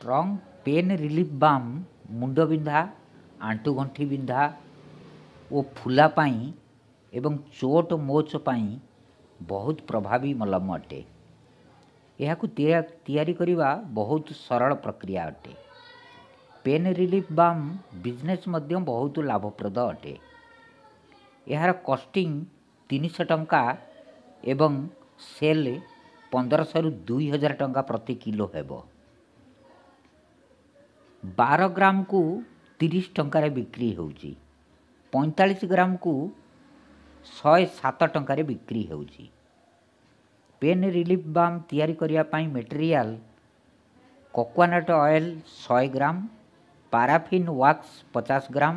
strong pain relief balm ମୁଣ୍ଡ ବିନ୍ଧା ଆଣ୍ଠୁ ଗଣ୍ଠି ବିନ୍ଧା ଓ ଫୁଲା ପାଇଁ ଏବଂ ଚୋଟ ମୋଚ ପାଇଁ ବହୁତ ପ୍ରଭାବୀ ମଲମ ଅଟେ ଏହାକୁ ତିଆରି କରିବା ବହୁତ ସରଳ ପ୍ରକ୍ରିୟା ଅଟେ ପେନ୍ ରିଲିଫ୍ ବାମ୍ ବିଜନେସ୍ ମଧ୍ୟ ବହୁତ ଲାଭପ୍ରଦ ଅଟେ ଏହାର କଷ୍ଟିଂ ତିନିଶହ ଟଙ୍କା ଏବଂ ସେଲ୍ ପନ୍ଦରଶହରୁ ଦୁଇ ହଜାର ଟଙ୍କା ପ୍ରତି କିଲୋ ହେବ ବାର ଗ୍ରାମକୁ ତିରିଶ ଟଙ୍କାରେ ବିକ୍ରି ହେଉଛି ପଇଁଚାଳିଶ ଗ୍ରାମକୁ ଶହେ ସାତ ଟଙ୍କାରେ ବିକ୍ରି ହେଉଛି ପେନ୍ ରିଲିଫ୍ ବାମ୍ ତିଆରି କରିବା ପାଇଁ ମେଟେରିଆଲ୍ କୋକୋନଟ୍ ଅଏଲ୍ ଶହେ ଗ୍ରାମ ପାରାଫିନ୍ ୱାକ୍ସ ପଚାଶ ଗ୍ରାମ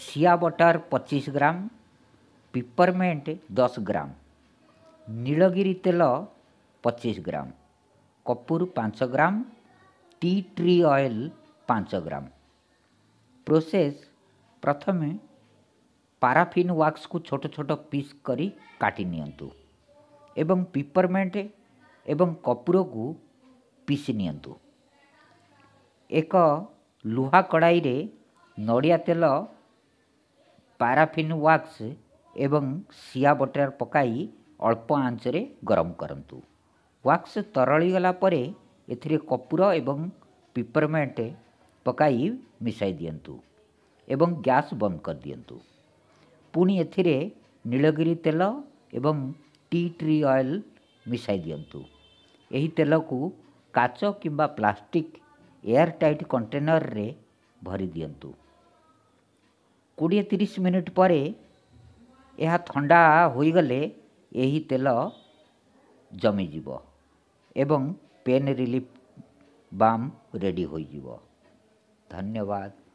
ସିଆ ବଟର୍ ପଚିଶ ଗ୍ରାମ ପିପରମେଣ୍ଟ ଦଶ ଗ୍ରାମ ନୀଳଗିରି ତେଲ ପଚିଶ ଗ୍ରାମ କପୁର ପାଞ୍ଚ ଗ୍ରାମ ટી ટ્રી ଅଏଲ୍ ପାଞ୍ଚ ଗ୍ରାମ ପ୍ରୋସେସ୍ ପ୍ରଥମେ ପାରାଫିନ୍ ୱାକ୍ସକୁ ଛୋଟ ଛୋଟ ପିସ୍ କରି କାଟି ନିଅନ୍ତୁ ଏବଂ ପିପରମେଣ୍ଟ ଏବଂ କର୍ପୂରକୁ ପିସି ନିଅନ୍ତୁ ଏକ ଲୁହା କଡ଼ାଇରେ ନଡ଼ିଆ ତେଲ ପାରାଫିନ୍ ୱାକ୍ସ ଏବଂ ଶିଆ ବଟର ପକାଇ ଅଳ୍ପ ଆଞ୍ଚରେ ଗରମ କରନ୍ତୁ ୱାକ୍ସ ତରଳିଗଲା ପରେ ଏଥିରେ କପୁର ଏବଂ ପିପରମେଣ୍ଟ ପକାଇ ମିଶାଇ ଦିଅନ୍ତୁ ଏବଂ ଗ୍ୟାସ୍ ବନ୍ଦ କରିଦିଅନ୍ତୁ ପୁଣି ଏଥିରେ ନୀଳଗିରି ତେଲ ଏବଂ ଟି ଟ୍ରି ଅଏଲ୍ ମିଶାଇ ଦିଅନ୍ତୁ ଏହି ତେଲକୁ କାଚ କିମ୍ବା ପ୍ଲାଷ୍ଟିକ୍ ଏୟାର୍ ଟାଇଟ୍ କଣ୍ଟେନର୍ରେ ଭରି ଦିଅନ୍ତୁ କୋଡ଼ିଏ ତିରିଶ ମିନିଟ୍ ପରେ ଏହା ଥଣ୍ଡା ହୋଇଗଲେ ଏହି ତେଲ ଜମିଯିବ ଏବଂ ಪೇನ್ ರಿಲೀಫ್ ಬಾಮ್ ರೆಡಿ ହୋଇଯିବ ଧନ୍ୟବାଦ